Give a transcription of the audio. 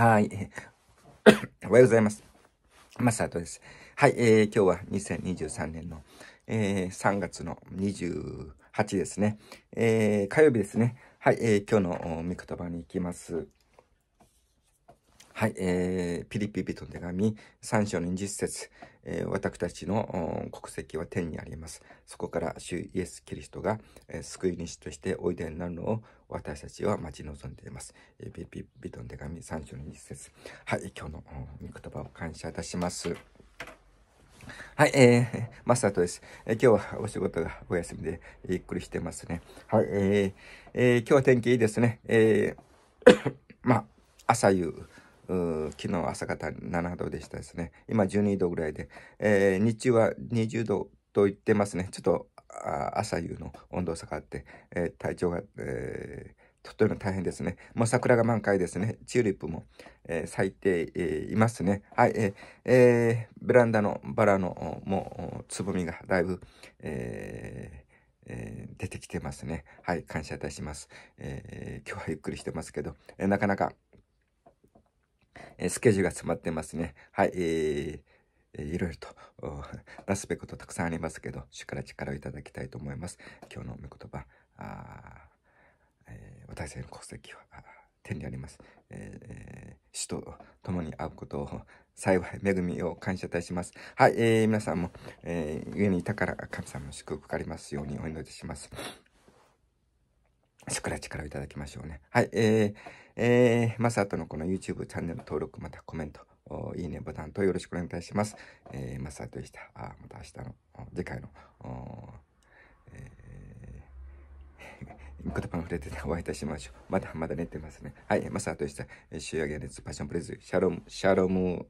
はい。おはようございます。マサトです。はい、えー、今日は2023年の、えー、3月の28ですね。えー、火曜日ですね。はい、えー、今日の御言葉に行きます。はい、えー、ピリピリと手紙三章の2節、えー、私たちの国籍は天にあります。そこから主イエス・キリストが、えー、救い主としておいでになるのを私たちは待ち望んでいます。えー、ピリピリと手紙三章の2節。はい、今日の御言葉を感謝いたします。はい、えー、マスターとです、えー、今日はお仕事がお休みでゆっくりしてますね。はい、えー、えー、今日は天気いいですね。えー、まあ、朝夕、昨日朝方7度でしたですね。今12度ぐらいで、えー、日中は20度と言ってますね。ちょっと朝夕の温度差があって、えー、体調が、えーとっても大変ですね。もう桜が満開ですね。チューリップも、えー、咲いて、えー、いますね。はい、えーえー、ベランダのバラのもうつぼみがだいぶ、えーえー、出てきてますね。はい、感謝いたします。えー、今日はゆっくりしてますけど、えー、なかなかスケジュールが詰まってますね。はい、えーいろいろとラすべきことたくさんありますけど、主から力をいただきたいと思います。今日の御言葉、あえー、私の功績は天にあります。えー、死と共に会うことを幸い、恵みを感謝いたします。はい、えー、皆さんも、えー、家にいたから神様の祝福がありますようにお祈りします。から力をいただきましょうね。はい、えー、えー、マサトのこの YouTube チャンネル登録、またコメント、いいねボタンとよろしくお願いいたします。えー、マサトでした。あまた明日の、次回の、えー、言葉の触れて お会いいたしましょう。まだまだ寝てますね。はい、マサトでした。週上げ熱パッションプレズ、シャロム、シャロム、